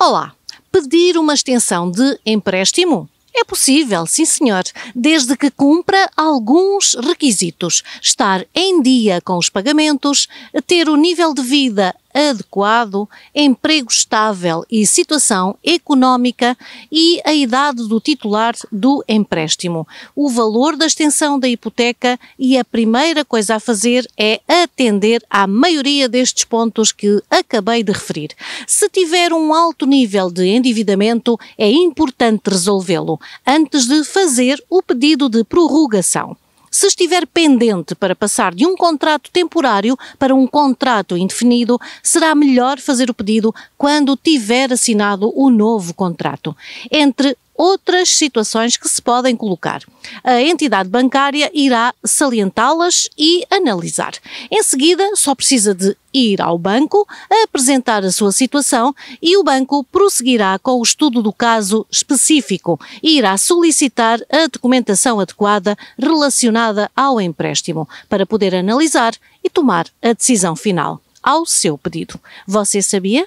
Olá! Pedir uma extensão de empréstimo? É possível, sim senhor, desde que cumpra alguns requisitos: estar em dia com os pagamentos, ter o nível de vida adequado, emprego estável e situação económica e a idade do titular do empréstimo. O valor da extensão da hipoteca e a primeira coisa a fazer é atender à maioria destes pontos que acabei de referir. Se tiver um alto nível de endividamento, é importante resolvê-lo antes de fazer o pedido de prorrogação se estiver pendente para passar de um contrato temporário para um contrato indefinido, será melhor fazer o pedido quando tiver assinado o novo contrato. Entre outras situações que se podem colocar. A entidade bancária irá salientá-las e analisar. Em seguida, só precisa de ir ao banco, apresentar a sua situação e o banco prosseguirá com o estudo do caso específico e irá solicitar a documentação adequada relacionada ao empréstimo para poder analisar e tomar a decisão final ao seu pedido. Você sabia?